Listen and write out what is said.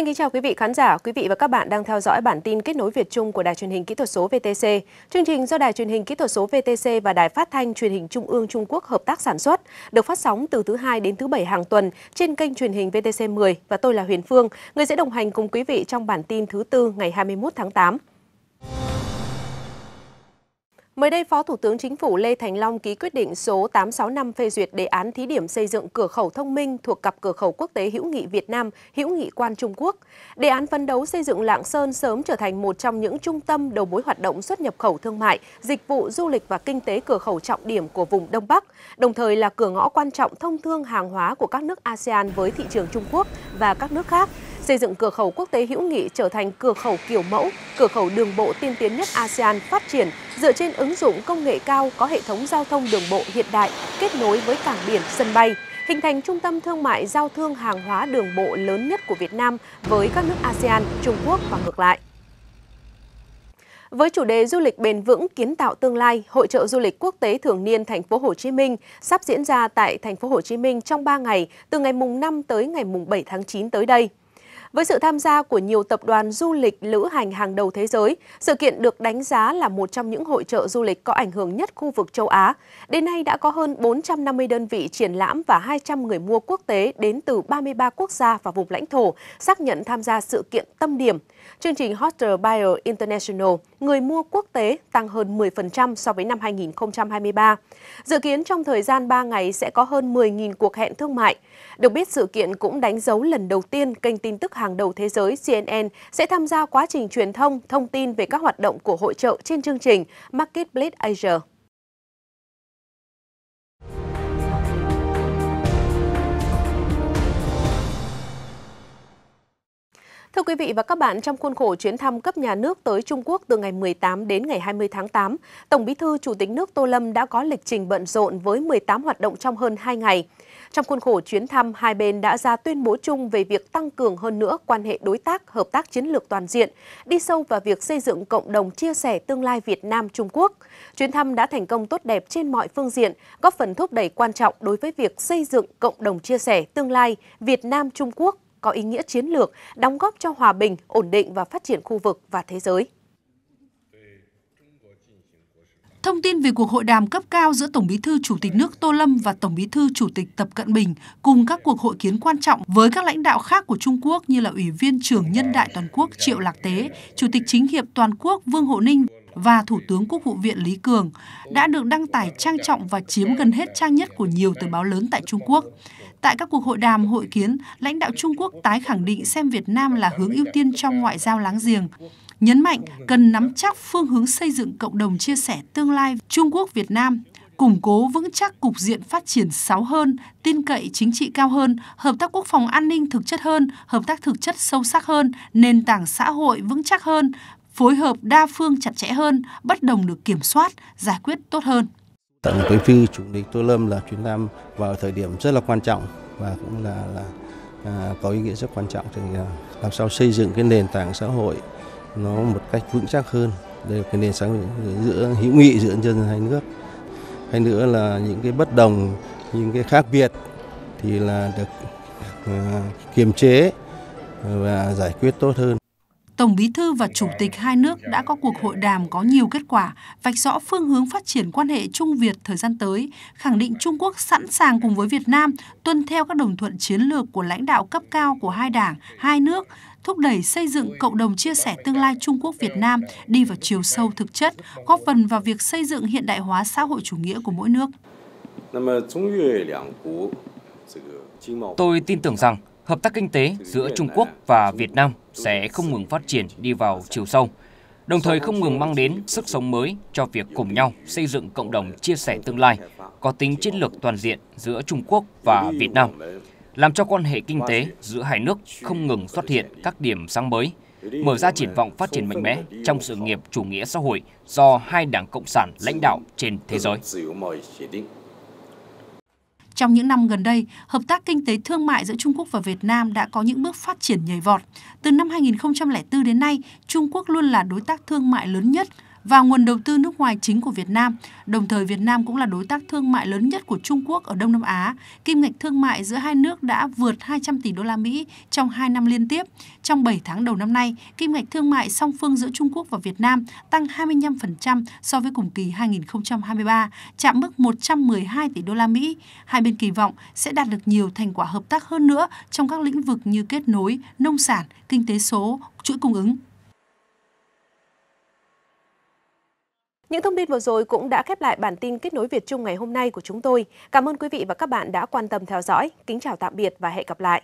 Xin kính chào quý vị khán giả, quý vị và các bạn đang theo dõi bản tin kết nối Việt Trung của Đài truyền hình kỹ thuật số VTC. Chương trình do Đài truyền hình kỹ thuật số VTC và Đài phát thanh truyền hình Trung ương Trung Quốc hợp tác sản xuất, được phát sóng từ thứ hai đến thứ bảy hàng tuần trên kênh truyền hình VTC 10 và tôi là Huyền Phương, người sẽ đồng hành cùng quý vị trong bản tin thứ tư ngày 21 tháng 8. Mới đây, Phó Thủ tướng Chính phủ Lê Thành Long ký quyết định số 865 phê duyệt đề án thí điểm xây dựng cửa khẩu thông minh thuộc cặp cửa khẩu quốc tế hữu nghị Việt Nam, hữu nghị quan Trung Quốc. Đề án phấn đấu xây dựng Lạng Sơn sớm trở thành một trong những trung tâm đầu mối hoạt động xuất nhập khẩu thương mại, dịch vụ du lịch và kinh tế cửa khẩu trọng điểm của vùng Đông Bắc, đồng thời là cửa ngõ quan trọng thông thương hàng hóa của các nước ASEAN với thị trường Trung Quốc và các nước khác xây dựng cửa khẩu quốc tế hữu nghị trở thành cửa khẩu kiểu mẫu, cửa khẩu đường bộ tiên tiến nhất ASEAN phát triển dựa trên ứng dụng công nghệ cao có hệ thống giao thông đường bộ hiện đại kết nối với cảng biển, sân bay, hình thành trung tâm thương mại giao thương hàng hóa đường bộ lớn nhất của Việt Nam với các nước ASEAN, Trung Quốc và ngược lại. Với chủ đề du lịch bền vững kiến tạo tương lai, hội trợ du lịch quốc tế thường niên thành phố Hồ Chí Minh sắp diễn ra tại thành phố Hồ Chí Minh trong 3 ngày, từ ngày mùng 5 tới ngày mùng 7 tháng 9 tới đây. Với sự tham gia của nhiều tập đoàn du lịch lữ hành hàng đầu thế giới, sự kiện được đánh giá là một trong những hội trợ du lịch có ảnh hưởng nhất khu vực châu Á. Đến nay đã có hơn 450 đơn vị triển lãm và 200 người mua quốc tế đến từ 33 quốc gia và vùng lãnh thổ xác nhận tham gia sự kiện tâm điểm. Chương trình Hoster Buyer International, người mua quốc tế tăng hơn 10% so với năm 2023. Dự kiến trong thời gian 3 ngày sẽ có hơn 10.000 cuộc hẹn thương mại. Được biết sự kiện cũng đánh dấu lần đầu tiên kênh tin tức hàng đầu thế giới CNN sẽ tham gia quá trình truyền thông thông tin về các hoạt động của hội trợ trên chương trình Market Blitz Asia. Thưa quý vị và các bạn, trong khuôn khổ chuyến thăm cấp nhà nước tới Trung Quốc từ ngày 18 đến ngày 20 tháng 8, Tổng Bí thư Chủ tịch nước Tô Lâm đã có lịch trình bận rộn với 18 hoạt động trong hơn 2 ngày. Trong khuôn khổ chuyến thăm, hai bên đã ra tuyên bố chung về việc tăng cường hơn nữa quan hệ đối tác, hợp tác chiến lược toàn diện, đi sâu vào việc xây dựng cộng đồng chia sẻ tương lai Việt Nam-Trung Quốc. Chuyến thăm đã thành công tốt đẹp trên mọi phương diện, góp phần thúc đẩy quan trọng đối với việc xây dựng cộng đồng chia sẻ tương lai Việt Nam-Trung Quốc có ý nghĩa chiến lược, đóng góp cho hòa bình, ổn định và phát triển khu vực và thế giới. Thông tin về cuộc hội đàm cấp cao giữa Tổng Bí thư Chủ tịch nước Tô Lâm và Tổng Bí thư Chủ tịch Tập Cận Bình cùng các cuộc hội kiến quan trọng với các lãnh đạo khác của Trung Quốc như là Ủy viên trưởng Nhân đại Toàn quốc Triệu Lạc Tế, Chủ tịch Chính hiệp Toàn quốc Vương Hộ Ninh và Thủ tướng Quốc vụ viện Lý Cường đã được đăng tải trang trọng và chiếm gần hết trang nhất của nhiều tờ báo lớn tại Trung Quốc. Tại các cuộc hội đàm, hội kiến, lãnh đạo Trung Quốc tái khẳng định xem Việt Nam là hướng ưu tiên trong ngoại giao láng giềng, nhấn mạnh cần nắm chắc phương hướng xây dựng cộng đồng chia sẻ tương lai Trung Quốc-Việt Nam, củng cố vững chắc cục diện phát triển sáu hơn, tin cậy chính trị cao hơn, hợp tác quốc phòng an ninh thực chất hơn, hợp tác thực chất sâu sắc hơn, nền tảng xã hội vững chắc hơn, phối hợp đa phương chặt chẽ hơn, bất đồng được kiểm soát, giải quyết tốt hơn. Tổng bí thư chủ tịch Tô Lâm là chuyến thăm vào thời điểm rất là quan trọng và cũng là là à, có ý nghĩa rất quan trọng thì à, làm sao xây dựng cái nền tảng xã hội nó một cách vững chắc hơn đây là cái nền xã giữa hữu nghị giữa dân hai nước hay nữa là những cái bất đồng những cái khác biệt thì là được à, kiềm chế và giải quyết tốt hơn Tổng Bí thư và Chủ tịch hai nước đã có cuộc hội đàm có nhiều kết quả, vạch rõ phương hướng phát triển quan hệ Trung Việt thời gian tới, khẳng định Trung Quốc sẵn sàng cùng với Việt Nam tuân theo các đồng thuận chiến lược của lãnh đạo cấp cao của hai đảng, hai nước, thúc đẩy xây dựng cộng đồng chia sẻ tương lai Trung Quốc Việt Nam đi vào chiều sâu thực chất, góp phần vào việc xây dựng hiện đại hóa xã hội chủ nghĩa của mỗi nước. Tôi tin tưởng rằng hợp tác kinh tế giữa Trung Quốc và Việt Nam sẽ không ngừng phát triển đi vào chiều sâu, đồng thời không ngừng mang đến sức sống mới cho việc cùng nhau xây dựng cộng đồng chia sẻ tương lai có tính chiến lược toàn diện giữa Trung Quốc và Việt Nam, làm cho quan hệ kinh tế giữa hai nước không ngừng xuất hiện các điểm sáng mới, mở ra triển vọng phát triển mạnh mẽ trong sự nghiệp chủ nghĩa xã hội do hai đảng cộng sản lãnh đạo trên thế giới. Trong những năm gần đây, hợp tác kinh tế thương mại giữa Trung Quốc và Việt Nam đã có những bước phát triển nhảy vọt. Từ năm 2004 đến nay, Trung Quốc luôn là đối tác thương mại lớn nhất và nguồn đầu tư nước ngoài chính của Việt Nam. Đồng thời, Việt Nam cũng là đối tác thương mại lớn nhất của Trung Quốc ở Đông Nam Á. Kim ngạch thương mại giữa hai nước đã vượt 200 tỷ đô la Mỹ trong 2 năm liên tiếp. Trong 7 tháng đầu năm nay, kim ngạch thương mại song phương giữa Trung Quốc và Việt Nam tăng 25% so với cùng kỳ 2023, chạm mức 112 tỷ đô la Mỹ. Hai bên kỳ vọng sẽ đạt được nhiều thành quả hợp tác hơn nữa trong các lĩnh vực như kết nối, nông sản, kinh tế số, chuỗi cung ứng, Những thông tin vừa rồi cũng đã khép lại bản tin kết nối Việt Trung ngày hôm nay của chúng tôi. Cảm ơn quý vị và các bạn đã quan tâm theo dõi. Kính chào tạm biệt và hẹn gặp lại.